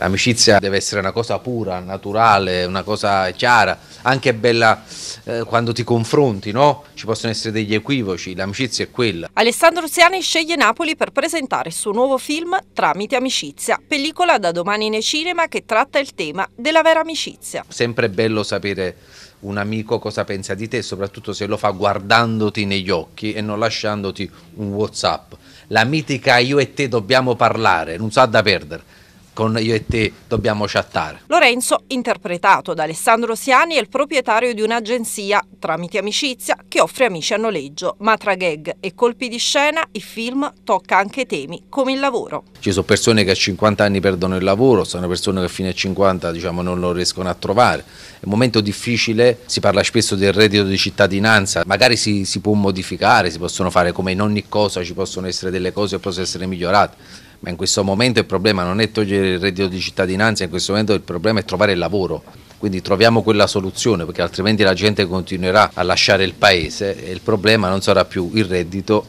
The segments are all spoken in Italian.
L'amicizia deve essere una cosa pura, naturale, una cosa chiara, anche bella eh, quando ti confronti, no? Ci possono essere degli equivoci, l'amicizia è quella. Alessandro Siani sceglie Napoli per presentare il suo nuovo film Tramite amicizia, pellicola da domani nei cinema che tratta il tema della vera amicizia. Sempre bello sapere un amico cosa pensa di te, soprattutto se lo fa guardandoti negli occhi e non lasciandoti un Whatsapp. La mitica io e te dobbiamo parlare, non sa da perdere con Io e te dobbiamo chattare. Lorenzo, interpretato da Alessandro Siani, è il proprietario di un'agenzia tramite amicizia che offre amici a noleggio, ma tra gag e colpi di scena il film tocca anche temi come il lavoro. Ci sono persone che a 50 anni perdono il lavoro, sono persone che fino a 50 diciamo, non lo riescono a trovare. È un momento difficile, si parla spesso del reddito di cittadinanza, magari si, si può modificare, si possono fare come in ogni cosa, ci possono essere delle cose che possono essere migliorate ma in questo momento il problema non è togliere il reddito di cittadinanza, in questo momento il problema è trovare il lavoro. Quindi troviamo quella soluzione perché altrimenti la gente continuerà a lasciare il paese e il problema non sarà più il reddito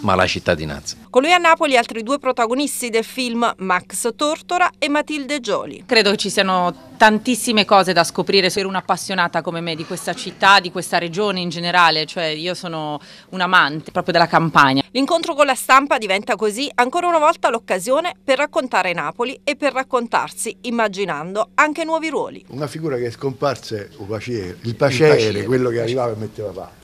ma la cittadinanza. Con lui a Napoli altri due protagonisti del film, Max Tortora e Matilde Gioli. Credo che ci siano tantissime cose da scoprire per un'appassionata come me di questa città, di questa regione in generale, cioè io sono un amante proprio della campagna. L'incontro con la stampa diventa così ancora una volta l'occasione per raccontare Napoli e per raccontarsi immaginando anche nuovi ruoli. Una figura che è il piacere, il paciere, quello che arrivava e metteva parte.